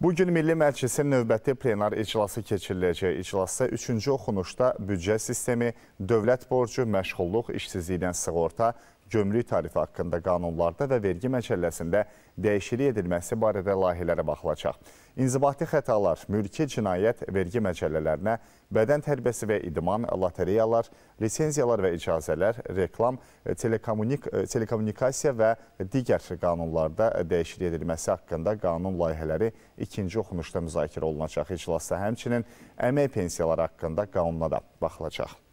Bugün Milli Məclisin növbəti plenar iclası keçiriləcək. İclasda üçüncü oxunuşda büdcə sistemi, dövlət borcu, məşğulluq, işsizlikdən sığorta, gömrük tarifi haqqında qanunlarda və vergi məcəlləsində dəyişiklik edilməsi barədə layihələrə baxılacaq. İnzibati xətalar, mülki cinayət vergi məcəllələrinə, bədən tərbiyyəsi və idman, loteriyalar, lisenziyalar və icazələr, reklam, e, telekommunik e, telekommunikasiya və digər qanunlarda dəyişiklik edilməsi haqqında qanun layihələri ikinci oxunuşda müzakirə olunacaq. İclasda həmçinin əmək pensiyaları haqqında qanuna da baxılacaq.